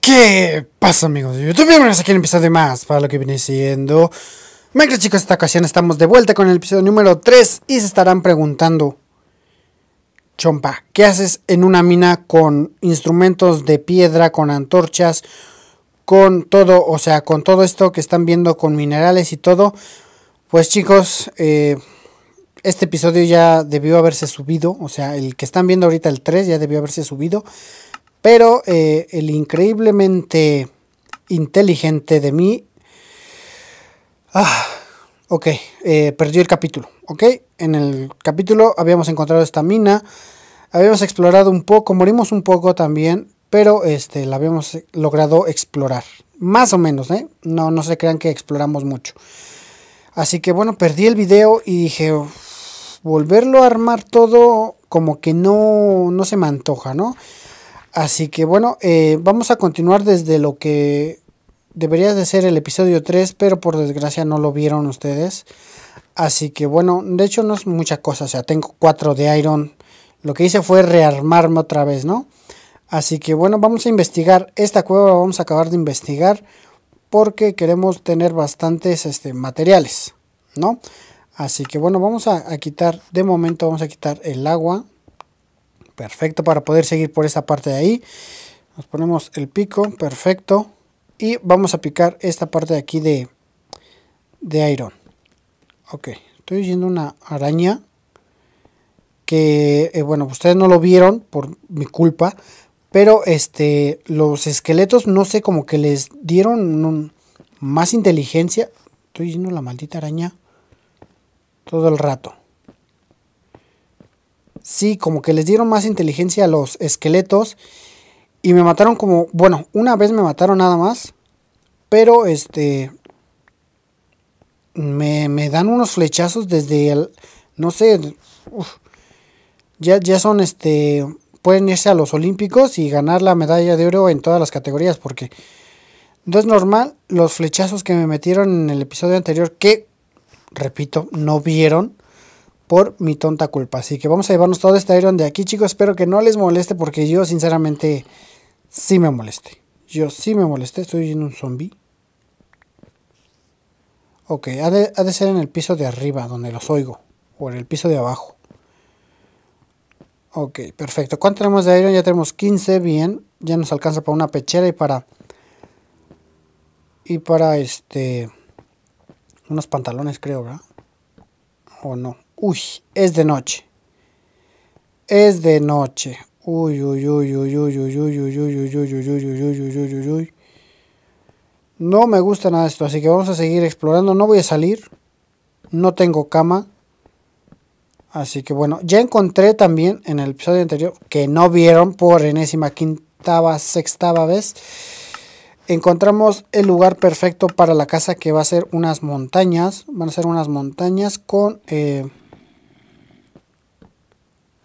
¿Qué pasa amigos de YouTube? Bienvenidos aquí en un episodio más para lo que viene siendo Minecraft chicos, esta ocasión estamos de vuelta con el episodio número 3 y se estarán preguntando Chompa, ¿qué haces en una mina con instrumentos de piedra, con antorchas, con todo, o sea, con todo esto que están viendo, con minerales y todo? Pues chicos, eh, este episodio ya debió haberse subido, o sea, el que están viendo ahorita el 3 ya debió haberse subido, pero eh, el increíblemente inteligente de mí... Ah, ok, eh, perdió el capítulo, ok, en el capítulo habíamos encontrado esta mina, habíamos explorado un poco, morimos un poco también, pero este, la habíamos logrado explorar, más o menos, ¿eh? No, no se crean que exploramos mucho. Así que bueno, perdí el video y dije, volverlo a armar todo como que no, no se me antoja, ¿no? Así que bueno, eh, vamos a continuar desde lo que debería de ser el episodio 3, pero por desgracia no lo vieron ustedes. Así que bueno, de hecho no es mucha cosa, o sea, tengo 4 de Iron. Lo que hice fue rearmarme otra vez, ¿no? Así que bueno, vamos a investigar esta cueva, vamos a acabar de investigar porque queremos tener bastantes este, materiales, ¿no? Así que bueno, vamos a, quitar, de momento vamos a quitar el agua. Perfecto, para poder seguir por esa parte de ahí. Nos ponemos el pico, perfecto. Y vamos a picar esta parte de aquí de, de iron. Ok, estoy haciendo una araña que, eh, bueno, ustedes no lo vieron por mi culpa, pero este, los esqueletos, no sé, como que les dieron más inteligencia. Estoy yendo la maldita araña todo el rato. Sí, como que les dieron más inteligencia a los esqueletos. Y me mataron como, bueno, una vez me mataron nada más. Pero este, me, dan unos flechazos desde el, no sé, ya, ya son este pueden irse a los Olímpicos y ganar la medalla de oro en todas las categorías, porque no es normal los flechazos que me metieron en el episodio anterior, que, repito, no vieron por mi tonta culpa. Así que vamos a llevarnos todo este Iron de aquí, chicos. Espero que no les moleste, porque yo, sinceramente, sí me moleste Yo sí me moleste, estoy en un zombie. Ok, ha de ser en el piso de arriba, donde los oigo, o en el piso de abajo. Ok, perfecto. ¿Cuánto tenemos de aire? Ya tenemos 15, bien. Ya nos alcanza para una pechera y para... Y para este... Unos pantalones creo, ¿verdad? O no. Uy, es de noche. Es de noche. Uy, uy, uy, uy, uy, uy, uy, uy, uy, uy, uy, uy, uy, uy, uy, uy, uy, uy. No me gusta nada esto, así que vamos a seguir explorando. No voy a salir. No tengo cama. Así que bueno, ya encontré también en el episodio anterior, que no vieron por enésima quintava, sextava vez, encontramos el lugar perfecto para la casa que va a ser unas montañas. Van a ser unas montañas con... Eh...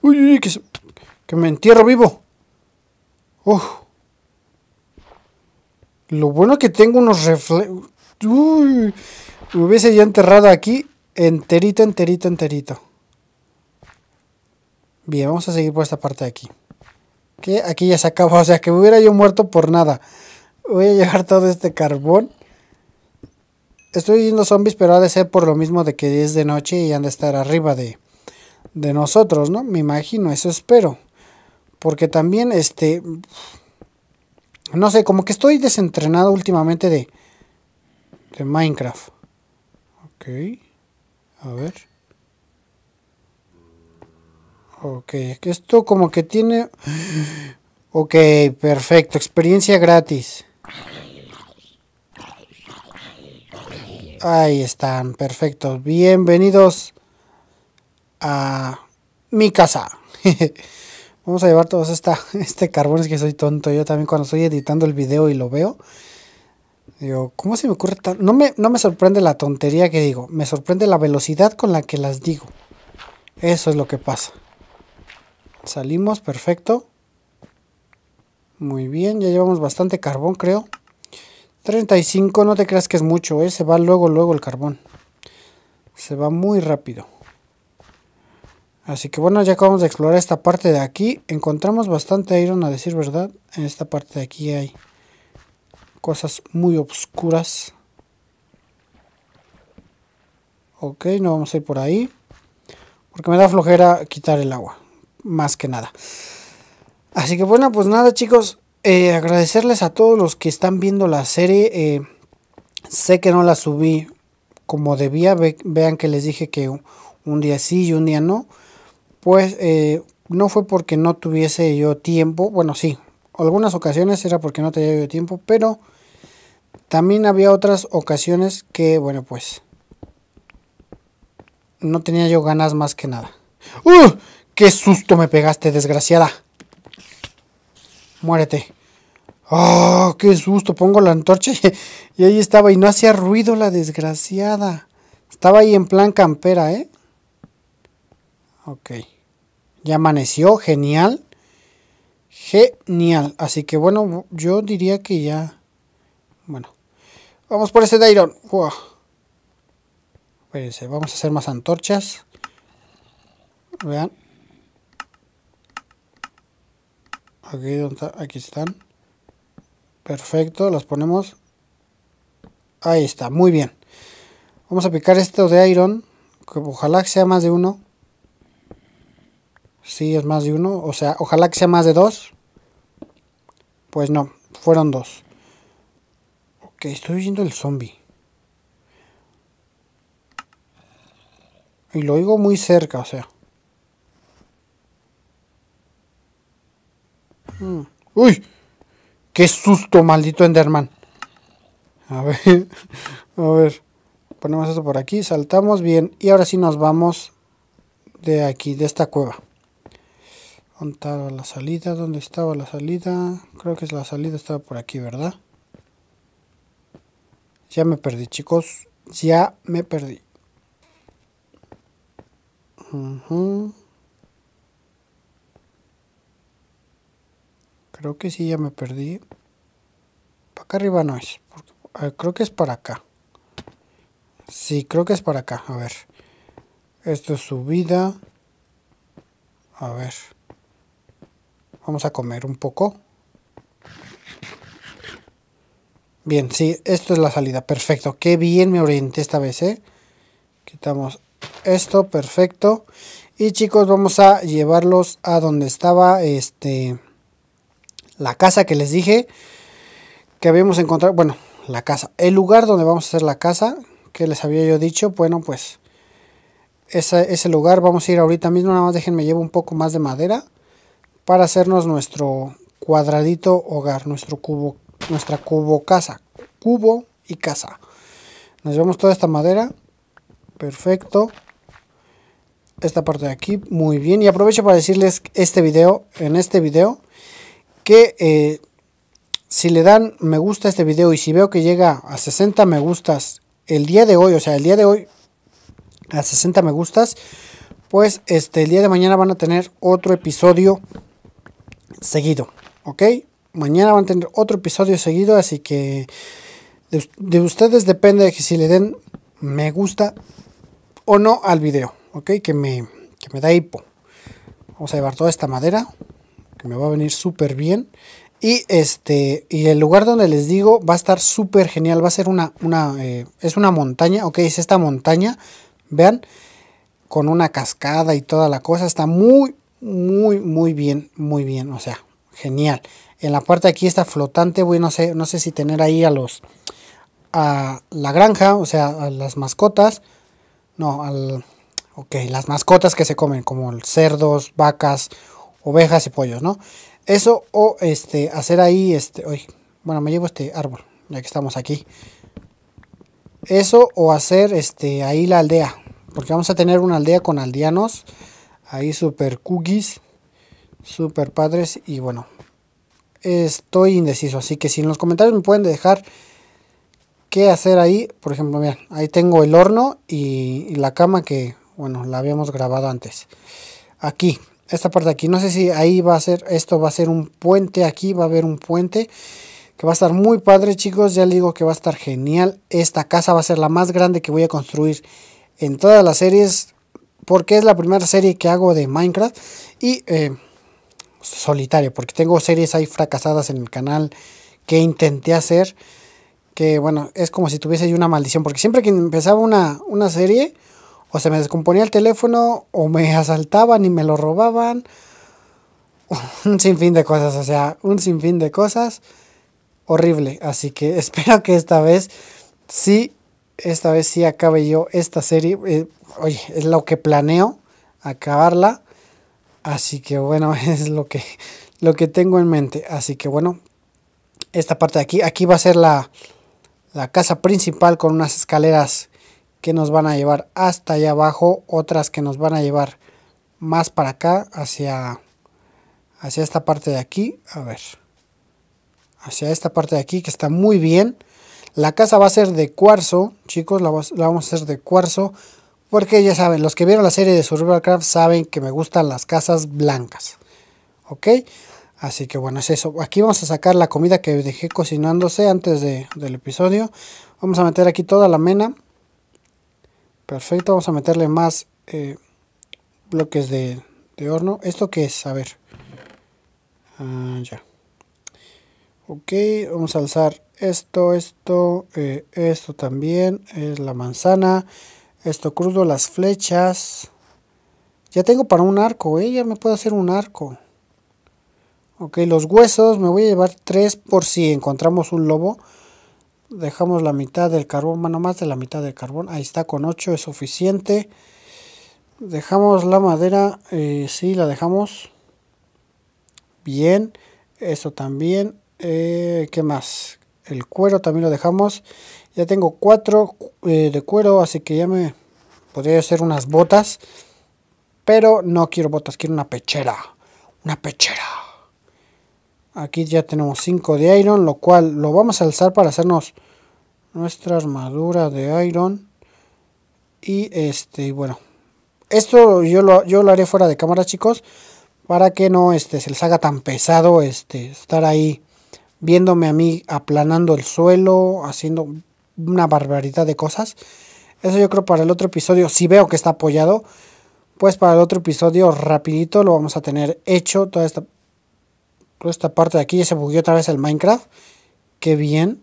Uy, uy, que, me entierro vivo. Uf. Lo bueno que tengo unos reflejos... Uy, me hubiese ya enterrado aquí enterito, enterito, enterito. Bien, vamos a seguir por esta parte de aquí. Que aquí ya se acaba, o sea que hubiera yo muerto por nada. Voy a llevar todo este carbón. Estoy viendo zombies, pero ha de ser por lo mismo de que es de noche y han de estar arriba de, de nosotros, ¿no? Me imagino, eso espero. Porque también, este... No sé, como que estoy desentrenado últimamente de... De Minecraft. Ok. A ver. Ok, esto como que tiene... Ok, perfecto, experiencia gratis. Ahí están, perfecto. Bienvenidos a mi casa. Vamos a llevar todos esta, este carbón, es que soy tonto. Yo también cuando estoy editando el video y lo veo, digo, ¿cómo se me ocurre tan...? no me sorprende la tontería que digo, me sorprende la velocidad con la que las digo. Eso es lo que pasa. Salimos, perfecto. Muy bien, ya llevamos bastante carbón, creo. 35, no te creas que es mucho, ¿eh? Se va luego, luego el carbón. Se va muy rápido. Así que bueno, ya acabamos de explorar esta parte de aquí. Encontramos bastante iron, a decir verdad. En esta parte de aquí hay cosas muy oscuras Ok, no vamos a ir por ahí. Porque me da flojera quitar el agua más que nada. Así que bueno, pues nada chicos, eh, agradecerles a todos los que están viendo la serie. Eh, sé que no la subí como debía, vean que les dije que un día sí y un día no. Pues eh, no fue porque no tuviese yo tiempo, bueno sí, algunas ocasiones era porque no tenía yo tiempo, pero también había otras ocasiones que, bueno pues, no tenía yo ganas más que nada. ¡Uh! ¡Qué susto me pegaste, desgraciada! Muérete. Ah, qué susto! Pongo la antorcha y ahí estaba y no hacía ruido la desgraciada. Estaba ahí en plan campera, ¿eh? Ok. Ya amaneció, genial. Genial. Así que bueno, yo diría que ya... Bueno. Vamos por ese Dairon. vamos a hacer más antorchas. Vean. aquí, aquí están. Perfecto, las ponemos. Ahí está, muy bien. Vamos a picar esto de iron, que ojalá que sea más de uno. Sí, es más de uno, o sea, ojalá que sea más de dos. Pues no, fueron dos. Ok, estoy viendo el zombie. Y lo oigo muy cerca, o sea. Mm. ¡Uy! ¡Qué susto, maldito Enderman! A ver, a ver. Ponemos esto por aquí, saltamos bien. Y ahora sí nos vamos de aquí, de esta cueva. ¿Dónde estaba la salida? ¿Dónde estaba la salida? Creo que la salida, estaba por aquí, ¿verdad? Ya me perdí, chicos. Ya me perdí. Creo que sí, ya me perdí. Para acá arriba no es. Eh, creo que es para acá. Sí, creo que es para acá. A ver. Esto es subida. A ver. Vamos a comer un poco. Bien, sí, esto es la salida. Perfecto. Qué bien me orienté esta vez, ¿eh? Quitamos esto, perfecto. Y chicos, vamos a llevarlos a donde estaba este la casa que les dije que habíamos encontrado, bueno, la casa, el lugar donde vamos a hacer la casa que les había yo dicho, bueno, pues ese, ese lugar vamos a ir ahorita mismo, nada más déjenme llevo un poco más de madera para hacernos nuestro cuadradito hogar, nuestro cubo, nuestra cubo casa, cubo y casa. Nos llevamos toda esta madera, perfecto. Esta parte de aquí, muy bien. Y aprovecho para decirles este video, en este video que eh, si le dan me gusta a este video y si veo que llega a 60 me gustas el día de hoy, o sea, el día de hoy a 60 me gustas, pues este, el día de mañana van a tener otro episodio seguido, ¿ok? Mañana van a tener otro episodio seguido, así que de, ustedes depende de que si le den me gusta o no al video, ¿ok? Que me, que me da hipo. Vamos a llevar toda esta madera que me va a venir súper bien. Y este, y el lugar donde les digo va a estar súper genial. Va a ser una, una eh, es una montaña, ok, es esta montaña, vean, con una cascada y toda la cosa. Está muy, muy, muy bien, muy bien, o sea, genial. En la parte de aquí está flotante, voy, no sé, no sé si tener ahí a los, a la granja, o sea, a las mascotas, no, al, ok, las mascotas que se comen, como cerdos, vacas, ovejas y pollos, ¿no? Eso o este, hacer ahí, este, hoy. bueno, me llevo este árbol, ya que estamos aquí. Eso o hacer este, ahí la aldea, porque vamos a tener una aldea con aldeanos, ahí super cookies, super padres y bueno, estoy indeciso, así que si en los comentarios me pueden dejar qué hacer ahí, por ejemplo, miren, ahí tengo el horno y, y la cama que, bueno, la habíamos grabado antes. Aquí, esta parte de aquí. No sé si ahí va a ser, esto va a ser un puente, aquí va a haber un puente que va a estar muy padre chicos, ya les digo que va a estar genial. Esta casa va a ser la más grande que voy a construir en todas las series porque es la primera serie que hago de Minecraft y eh, solitario, porque tengo series ahí fracasadas en el canal que intenté hacer, que bueno, es como si tuviese yo una maldición, porque siempre que empezaba una, una serie o se me descomponía el teléfono, o me asaltaban y me lo robaban. Un sinfín de cosas, o sea, un sinfín de cosas. Horrible. Así que espero que esta vez sí, esta vez sí acabe yo esta serie. Eh, oye, es lo que planeo, acabarla. Así que bueno, es lo que, lo que tengo en mente. Así que bueno, esta parte de aquí, aquí va a ser la, la casa principal con unas escaleras que nos van a llevar hasta allá abajo, otras que nos van a llevar más para acá, hacia, hacia esta parte de aquí, a ver, hacia esta parte de aquí que está muy bien. La casa va a ser de cuarzo, chicos, la, vamos a hacer de cuarzo, porque ya saben, los que vieron la serie de Survival Craft saben que me gustan las casas blancas, ¿ok? Así que bueno, es eso. Aquí vamos a sacar la comida que dejé cocinándose antes del episodio. Vamos a meter aquí toda la mena. Perfecto, vamos a meterle más eh, bloques de, horno. ¿Esto qué es? A ver. Ah, ya. Ok, vamos a alzar esto, esto, eh, esto también. Es la manzana. Esto crudo, las flechas. Ya tengo para un arco, ¿eh? Ya me puedo hacer un arco. Ok, los huesos. Me voy a llevar tres por si encontramos un lobo dejamos la mitad del carbón, bueno más de la mitad del carbón, ahí está con 8 es suficiente. Dejamos la madera, eh, sí la dejamos. Bien, eso también. Eh, ¿Qué más? El cuero también lo dejamos. Ya tengo 4 eh, de cuero, así que ya me podría hacer unas botas. Pero no quiero botas, quiero una pechera. Una pechera. Aquí ya tenemos 5 de iron, lo cual lo vamos a alzar para hacernos nuestra armadura de iron. Y este, bueno, esto yo lo, yo lo haré fuera de cámara, chicos, para que no este, se les haga tan pesado este, estar ahí viéndome a mí aplanando el suelo, haciendo una barbaridad de cosas. Eso yo creo para el otro episodio, si veo que está apoyado, pues para el otro episodio rapidito lo vamos a tener hecho toda esta esta parte de aquí ya se bugueó otra vez el Minecraft. Qué bien.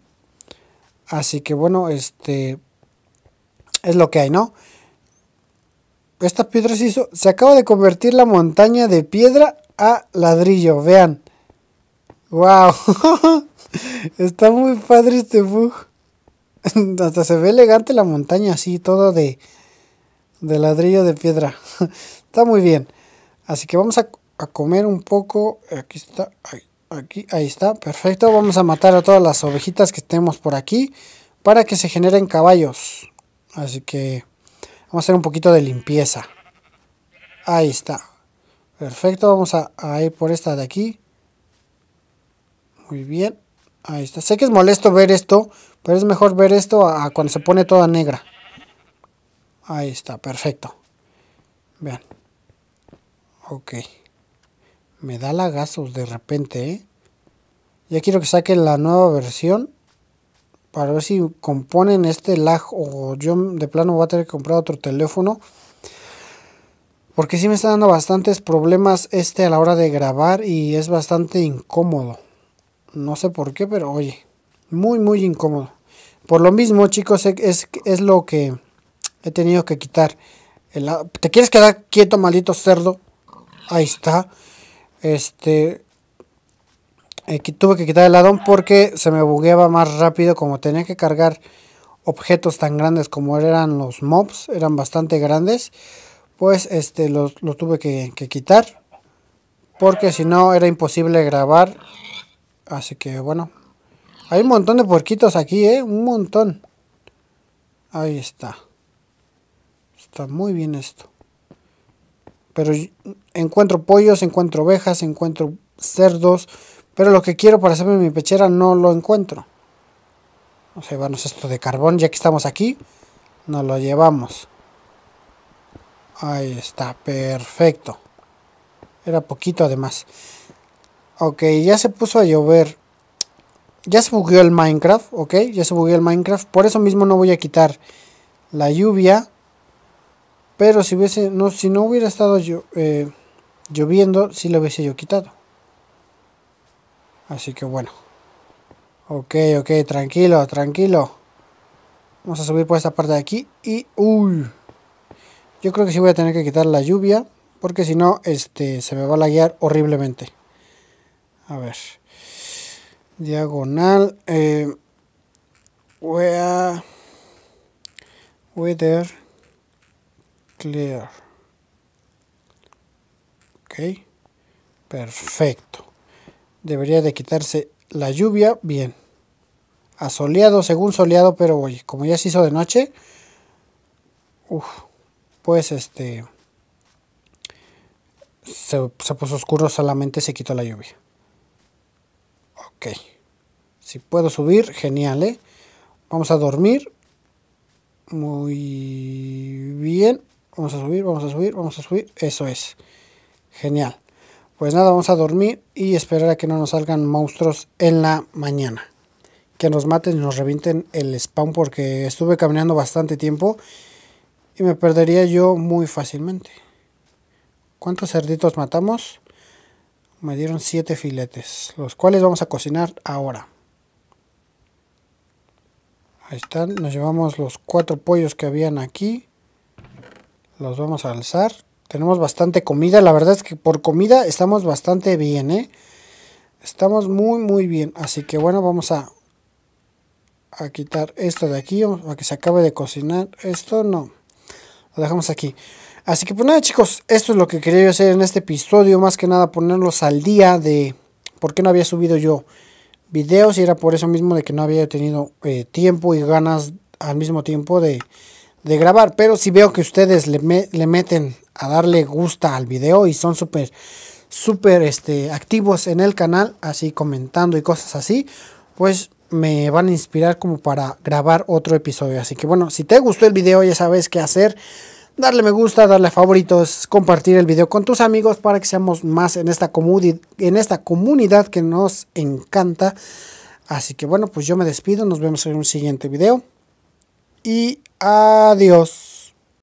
Así que bueno, este es lo que hay, ¿no? Esta piedra se hizo, se acaba de convertir la montaña de piedra a ladrillo, vean. Wow. Está muy padre este bug. Hasta se ve elegante la montaña así, todo de de ladrillo de piedra. Está muy bien. Así que vamos a a comer un poco. Aquí está, ahí, aquí, ahí está, perfecto. Vamos a matar a todas las ovejitas que tenemos por aquí para que se generen caballos. Así que vamos a hacer un poquito de limpieza. Ahí está. Perfecto, vamos a, ir por esta de aquí. Muy bien. Ahí está. Sé que es molesto ver esto, pero es mejor ver esto a, cuando se pone toda negra. Ahí está, perfecto. Vean. Ok. Me da lagazos de repente, ¿eh? Ya quiero que saquen la nueva versión. Para ver si componen este lag. O yo de plano voy a tener que comprar otro teléfono. Porque si me está dando bastantes problemas este a la hora de grabar. Y es bastante incómodo. No sé por qué, pero oye. Muy, muy incómodo. Por lo mismo, chicos, es, es lo que he tenido que quitar. ¿Te quieres quedar quieto, maldito cerdo? Ahí está. Este, eh, tuve que quitar el addon porque se me bugueaba más rápido como tenía que cargar objetos tan grandes como eran los mobs, eran bastante grandes, pues este lo tuve que, quitar porque si no era imposible grabar. Así que bueno, hay un montón de puerquitos aquí, ¿eh? Un montón. Ahí está. Está muy bien esto. Pero encuentro pollos, encuentro ovejas, encuentro cerdos, pero lo que quiero para hacerme mi pechera no lo encuentro. Vamos a llevarnos esto de carbón, ya que estamos aquí, nos lo llevamos. Ahí está, perfecto. Era poquito además. Ok, ya se puso a llover. Ya se bugueó el Minecraft, ok, ya se bugueó el Minecraft. Por eso mismo no voy a quitar la lluvia. Pero si, hubiese, no, si no hubiera estado yo, eh, lloviendo, si lo hubiese yo quitado. Así que bueno. Ok, ok, tranquilo, tranquilo. Vamos a subir por esta parte de aquí. Y, uy. Yo creo que sí voy a tener que quitar la lluvia. Porque si no, este, se me va a laguear horriblemente. A ver. Diagonal. Eh, a weather clear. Ok. Perfecto. Debería de quitarse la lluvia. Bien. A soleado, según soleado, pero oye, como ya se hizo de noche. Uf, pues este. Se, se puso oscuro, solamente se quitó la lluvia. Ok. Si puedo subir, genial, ¿eh? Vamos a dormir. Muy bien vamos a subir, vamos a subir, vamos a subir, eso es. Genial. Pues nada, vamos a dormir y esperar a que no nos salgan monstruos en la mañana. Que nos maten y nos revienten el spawn porque estuve caminando bastante tiempo y me perdería yo muy fácilmente. ¿Cuántos cerditos matamos? Me dieron siete filetes, los cuales vamos a cocinar ahora. Ahí están, nos llevamos los cuatro pollos que habían aquí. Los vamos a alzar. Tenemos bastante comida. La verdad es que por comida estamos bastante bien, ¿eh? Estamos muy, muy bien. Así que bueno, vamos a, a quitar esto de aquí. a que se acabe de cocinar. Esto no. Lo dejamos aquí. Así que pues nada chicos, esto es lo que quería yo hacer en este episodio. Más que nada ponerlos al día de por qué no había subido yo videos. Y era por eso mismo de que no había tenido eh, tiempo y ganas al mismo tiempo de de grabar, pero si veo que ustedes le, meten a darle gusta al video y son súper, súper este, activos en el canal, así comentando y cosas así, pues me van a inspirar como para grabar otro episodio. Así que bueno, si te gustó el video ya sabes qué hacer. Darle me gusta, darle favoritos, compartir el video con tus amigos para que seamos más en esta, en esta comunidad que nos encanta. Así que bueno, pues yo me despido, nos vemos en un siguiente video y adiós.